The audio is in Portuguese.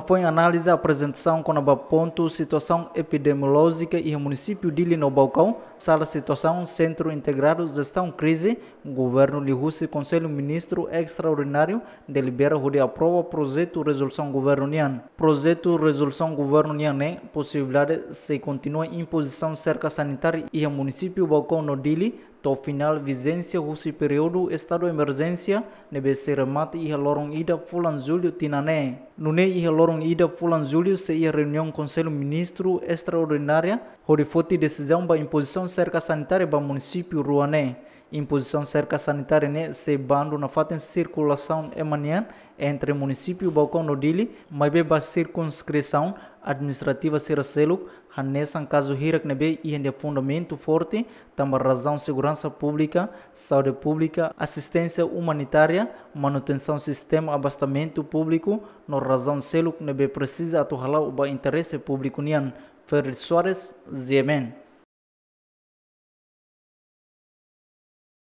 foi em análise a apresentação com o ponto situação epidemiológica e o município no balcão sala situação Centro Integrado Gestão Crise, Governo de Rússia Conselho Ministro Extraordinário delibera onde aprova projeto resolução governo Nian. Projeto resolução governo Nian é possibilidade se continua imposição cerca sanitária e o município Balcão no Dili To final vigência russo período estado emergência nebe e iha lorong ida fulan julho tinane. Nune iha lorong ida fulan julho se iha reunião conselho ministro extraordinária horifoti decisão ba imposição cerca sanitária ba município Ruané. Imposição cerca sanitária ne se bando na fatem circulação emanian entre município Balcão dili mas ba circunscrição administrativa Seraceluk, Hanessan caso Hirak Nebe e de fundamento forte, também razão segurança pública, saúde pública, assistência humanitária, manutenção sistema abastamento público, no razão Seluk Nebe precisa atuar o interesse público nian. Ferri Soares, Ziemen.